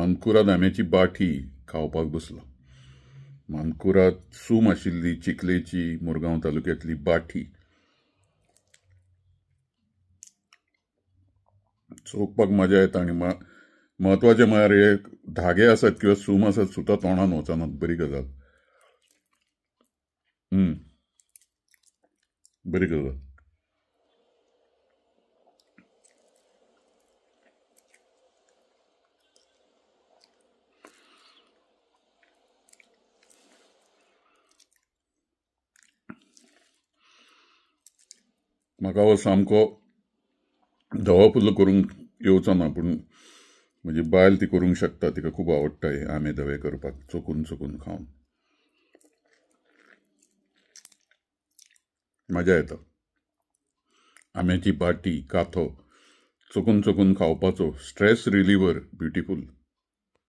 मानकुराद आंब्याची बाठी खावपाक बसलो मानकुरात सूम आशिल्ली चिखलेची मुरगांव तालुक्यातली बाठी चोखपाक मजा येता आणि महत्वाचे म्हणजे हे धागे असत किंवा सूम असत सुद्धा तोंडात वचनात बरी गजाल बरी गजाल म्हाका हो सामको धवो पुल्लो करूंक येवचो ना पूण म्हजी बायल ती करूंक शकता तिका खूब आवडटा हे आंबे धवे करपाक चुकून चुकून खावन मजा येता आंब्याची बाटी काथो चुकून चुकून खावपाचो स्ट्रेस रिलीवर ब्युटिफूल